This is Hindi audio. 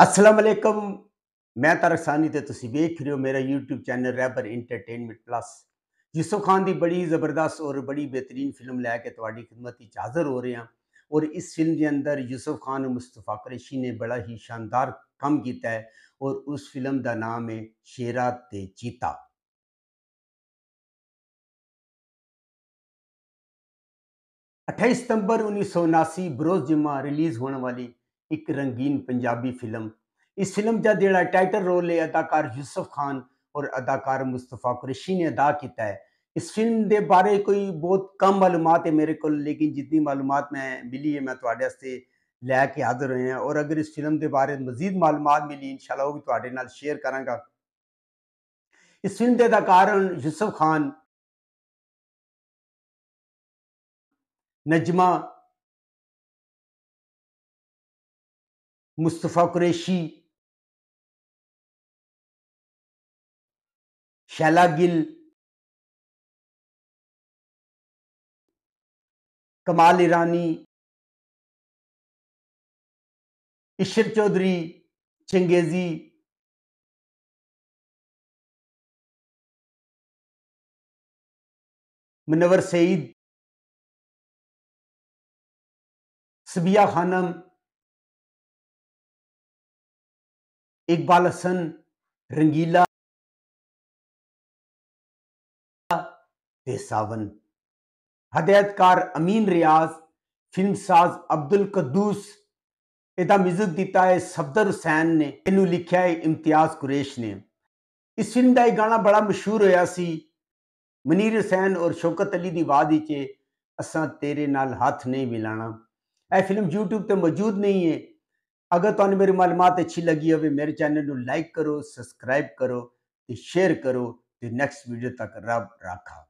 असलम मैं तारक सानी तो वेख रहे हो मेरा यूट्यूब चैनल रैबर इंटरटेनमेंट प्लस यूसुफ खान की बड़ी ज़बरदस्त और बड़ी बेहतरीन फिल्म लैके खिदमत हाजिर हो रहे हैं और इस फिल्म के अंदर यूसुफ खान और मुस्तफा कुरैशी ने बड़ा ही शानदार काम किया है और उस फिल्म का नाम है शेरा ते चीता अठाई सितंबर उन्नीस सौ उनासी बरोज जिमा रिलीज़ होने वाली एक रंगीन पंजाबी फिल्म इस फिल्म का जोड़ा टाइटल रोल है अदाकार यूसुफ खान और अदाकार मुस्तफ़ा कुरैशी ने अदा किया है इस फिल्म के बारे कोई बहुत कम मालूम है मेरे को लेकिन जितनी मालूम मैं मिली है मैं थोड़े तो लैके हाजिर हुए हैं और अगर इस फिल्म के बारे मजीद मालूम मिली इंशाला भी थोड़े तो शेयर करा इस फिल्म के अदाकार यूसुफ खान नजमा मुस्तफ़ा कुरैशी शैला गिल कमाल ईरानी इशर चौधरी चंगेजी मुनवर सईद सबिया खानम इकबाल हसन रंगीला सावन हदायतकार अमीन रियाज फिल्म साज अब्दुल कदूस एदा म्यूजिक दिता है सफदर हुसैन ने इन लिखा है इम्तियाज कुरेश ने इस फिल्म का एक गाना बड़ा मशहूर होया सी मनीर हुसैन और शौकत अली की वादी असा तेरे नाल हाथ नहीं मिलाना यह फिल्म यूट्यूब तो मौजूद नहीं है अगर तो मेरी मालूमत अच्छी लगी हो मेरे चैनल लाइक करो सबसक्राइब करो तो शेयर करो तो नैक्सट वीडियो तक रब राखा